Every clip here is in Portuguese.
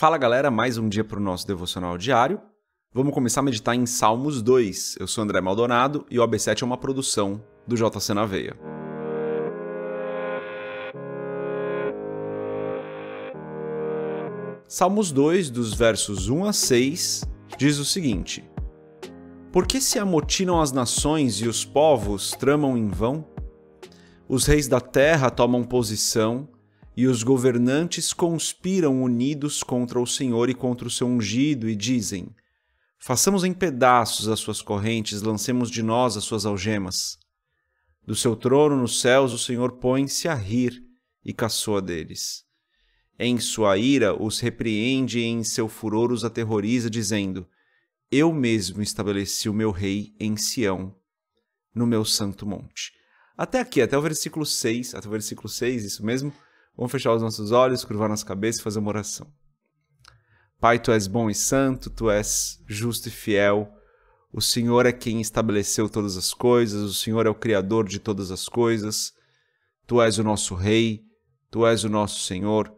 Fala galera, mais um dia para o nosso devocional diário. Vamos começar a meditar em Salmos 2. Eu sou André Maldonado e o AB7 é uma produção do JC na Veia. Salmos 2, dos versos 1 a 6, diz o seguinte: Por que se amotinam as nações e os povos tramam em vão? Os reis da terra tomam posição e os governantes conspiram unidos contra o Senhor e contra o seu ungido, e dizem: Façamos em pedaços as suas correntes, lancemos de nós as suas algemas. Do seu trono nos céus o Senhor põe-se a rir e caçoa deles. Em sua ira os repreende e em seu furor os aterroriza, dizendo: Eu mesmo estabeleci o meu rei em Sião, no meu santo monte. Até aqui, até o versículo 6, até o versículo 6, isso mesmo? Vamos fechar os nossos olhos, curvar nossa cabeça e fazer uma oração. Pai, tu és bom e santo, tu és justo e fiel. O Senhor é quem estabeleceu todas as coisas, o Senhor é o Criador de todas as coisas. Tu és o nosso Rei, tu és o nosso Senhor,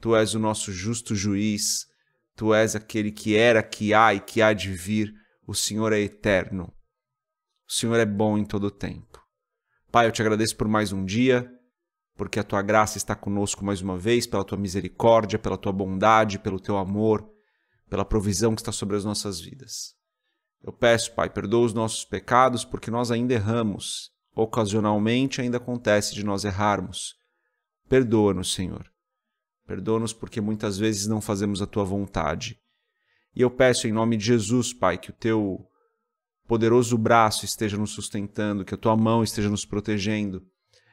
tu és o nosso justo juiz, tu és aquele que era, que há e que há de vir. O Senhor é eterno. O Senhor é bom em todo o tempo. Pai, eu te agradeço por mais um dia porque a tua graça está conosco mais uma vez, pela tua misericórdia, pela tua bondade, pelo teu amor, pela provisão que está sobre as nossas vidas. Eu peço, Pai, perdoa os nossos pecados, porque nós ainda erramos. Ocasionalmente ainda acontece de nós errarmos. Perdoa-nos, Senhor. Perdoa-nos porque muitas vezes não fazemos a tua vontade. E eu peço em nome de Jesus, Pai, que o teu poderoso braço esteja nos sustentando, que a tua mão esteja nos protegendo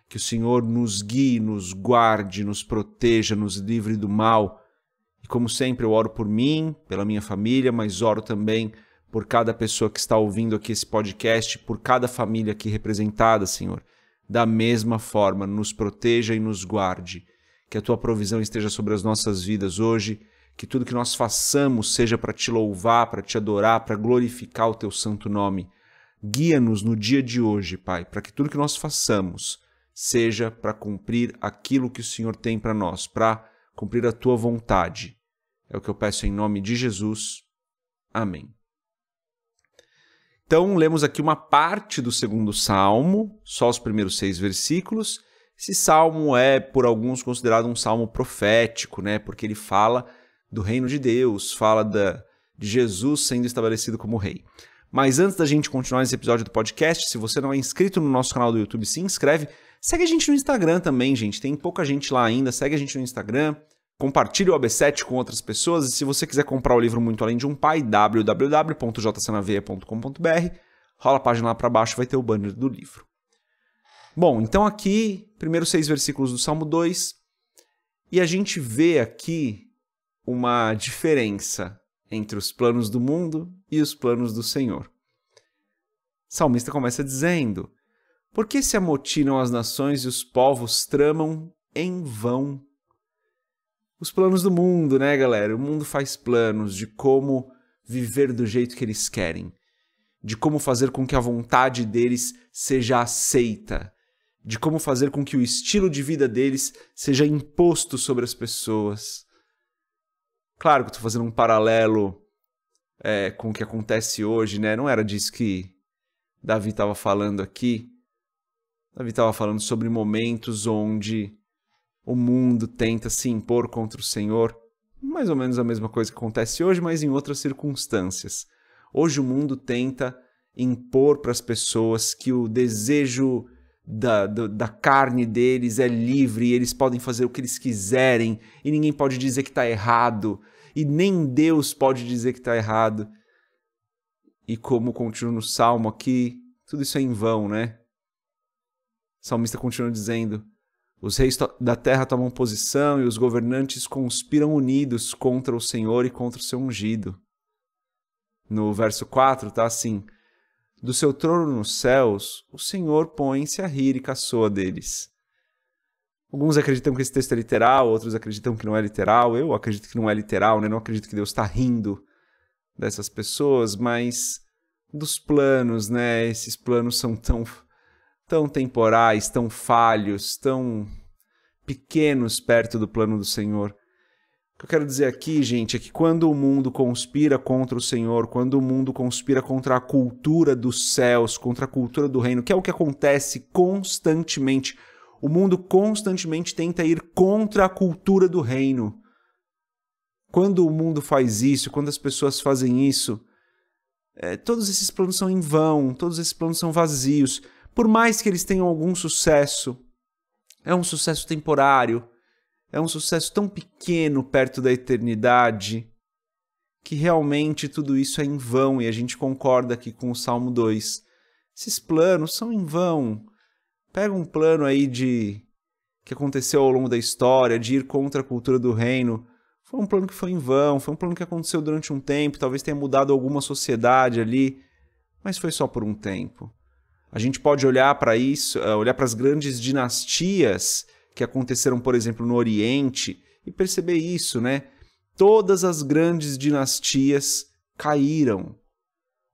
que o Senhor nos guie, nos guarde, nos proteja, nos livre do mal. E como sempre, eu oro por mim, pela minha família, mas oro também por cada pessoa que está ouvindo aqui esse podcast, por cada família aqui representada, Senhor. Da mesma forma, nos proteja e nos guarde. Que a tua provisão esteja sobre as nossas vidas hoje. Que tudo que nós façamos seja para te louvar, para te adorar, para glorificar o teu santo nome. Guia-nos no dia de hoje, Pai, para que tudo que nós façamos seja para cumprir aquilo que o Senhor tem para nós, para cumprir a tua vontade. É o que eu peço em nome de Jesus. Amém. Então, lemos aqui uma parte do segundo salmo, só os primeiros seis versículos. Esse salmo é, por alguns, considerado um salmo profético, né? porque ele fala do reino de Deus, fala da, de Jesus sendo estabelecido como rei. Mas antes da gente continuar esse episódio do podcast, se você não é inscrito no nosso canal do YouTube, se inscreve Segue a gente no Instagram também, gente. Tem pouca gente lá ainda. Segue a gente no Instagram. Compartilhe o AB7 com outras pessoas. E se você quiser comprar o livro Muito Além de um Pai, www.jcnaveia.com.br, rola a página lá para baixo, vai ter o banner do livro. Bom, então aqui, primeiros seis versículos do Salmo 2. E a gente vê aqui uma diferença entre os planos do mundo e os planos do Senhor. O salmista começa dizendo: por que se amotinam as nações e os povos tramam em vão? Os planos do mundo, né, galera? O mundo faz planos de como viver do jeito que eles querem, de como fazer com que a vontade deles seja aceita, de como fazer com que o estilo de vida deles seja imposto sobre as pessoas. Claro que eu fazendo um paralelo é, com o que acontece hoje, né? Não era disso que Davi estava falando aqui Davi estava falando sobre momentos onde o mundo tenta se impor contra o Senhor. Mais ou menos a mesma coisa que acontece hoje, mas em outras circunstâncias. Hoje o mundo tenta impor para as pessoas que o desejo da, da, da, carne deles é livre, e eles podem fazer o que eles quiserem, e ninguém pode dizer que está errado, e nem Deus pode dizer que está errado. E como continua no Salmo aqui, tudo isso é em vão, né? salmista continua dizendo: Os reis da terra tomam posição e os governantes conspiram unidos contra o Senhor e contra o seu ungido. No verso 4 está assim: Do seu trono nos céus, o Senhor põe-se a rir e caçoa deles. Alguns acreditam que esse texto é literal, outros acreditam que não é literal. Eu acredito que não é literal, né? Não acredito que Deus está rindo dessas pessoas, mas dos planos, né? Esses planos são tão tão temporais, tão falhos, tão pequenos perto do plano do Senhor. O que eu quero dizer aqui, gente, é que quando o mundo conspira contra o Senhor, quando o mundo conspira contra a cultura dos céus, contra a cultura do reino, que é o que acontece constantemente. O mundo constantemente tenta ir contra a cultura do reino. Quando o mundo faz isso, quando as pessoas fazem isso, é, todos esses planos são em vão, todos esses planos são vazios por mais que eles tenham algum sucesso, é um sucesso temporário, é um sucesso tão pequeno perto da eternidade, que realmente tudo isso é em vão, e a gente concorda aqui com o Salmo 2. Esses planos são em vão. Pega um plano aí de que aconteceu ao longo da história, de ir contra a cultura do reino, foi um plano que foi em vão, foi um plano que aconteceu durante um tempo, talvez tenha mudado alguma sociedade ali, mas foi só por um tempo. A gente pode olhar para isso, eh, olhar para as grandes dinastias que aconteceram, por exemplo, no Oriente e perceber isso, né? Todas as grandes dinastias caíram.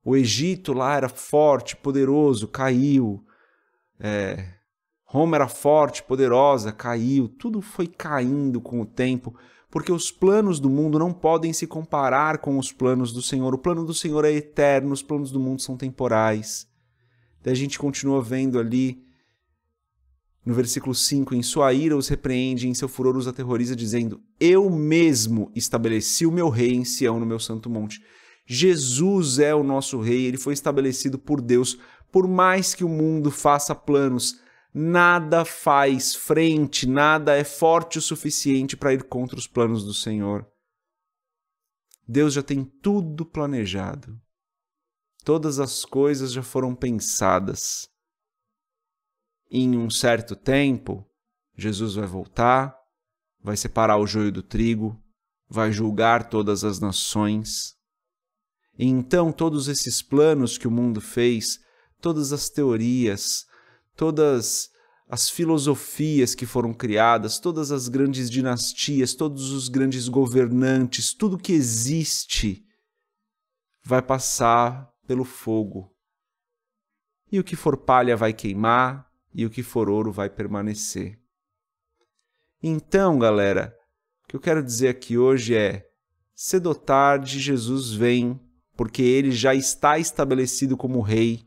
O Egito lá era forte, poderoso, caiu. É, Roma era forte, poderosa, caiu. Tudo foi caindo com o tempo, porque os planos do mundo não podem se comparar com os planos do Senhor. O plano do Senhor é eterno, os planos do mundo são temporais. Daí a gente continua vendo ali no versículo 5, em sua ira os repreende, em seu furor os aterroriza, dizendo: Eu mesmo estabeleci o meu rei em Sião, no meu santo monte. Jesus é o nosso rei, ele foi estabelecido por Deus. Por mais que o mundo faça planos, nada faz frente, nada é forte o suficiente para ir contra os planos do Senhor. Deus já tem tudo planejado. Todas as coisas já foram pensadas. Em um certo tempo, Jesus vai voltar, vai separar o joio do trigo, vai julgar todas as nações. E então todos esses planos que o mundo fez, todas as teorias, todas as filosofias que foram criadas, todas as grandes dinastias, todos os grandes governantes, tudo que existe vai passar pelo fogo. E o que for palha vai queimar, e o que for ouro vai permanecer. Então, galera, o que eu quero dizer aqui hoje é: cedo ou tarde Jesus vem, porque ele já está estabelecido como rei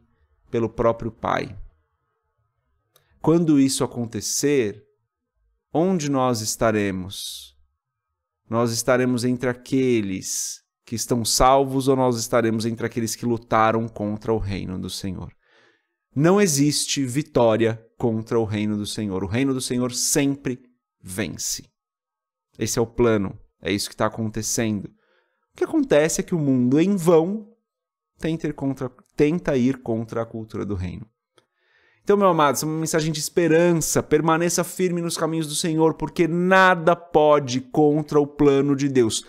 pelo próprio Pai. Quando isso acontecer, onde nós estaremos? Nós estaremos entre aqueles que estão salvos, ou nós estaremos entre aqueles que lutaram contra o reino do Senhor. Não existe vitória contra o reino do Senhor. O reino do Senhor sempre vence. Esse é o plano, é isso que está acontecendo. O que acontece é que o mundo, em vão, tenta ir contra, tenta ir contra a cultura do reino. Então, meu amado, essa é uma mensagem de esperança. Permaneça firme nos caminhos do Senhor, porque nada pode contra o plano de Deus.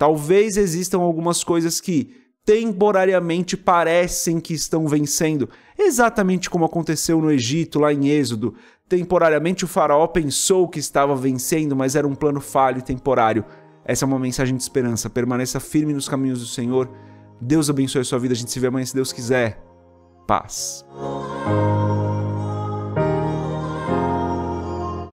Talvez existam algumas coisas que temporariamente parecem que estão vencendo, exatamente como aconteceu no Egito, lá em Êxodo. Temporariamente o faraó pensou que estava vencendo, mas era um plano falho e temporário. Essa é uma mensagem de esperança. Permaneça firme nos caminhos do Senhor. Deus abençoe a sua vida. A gente se vê amanhã se Deus quiser. Paz.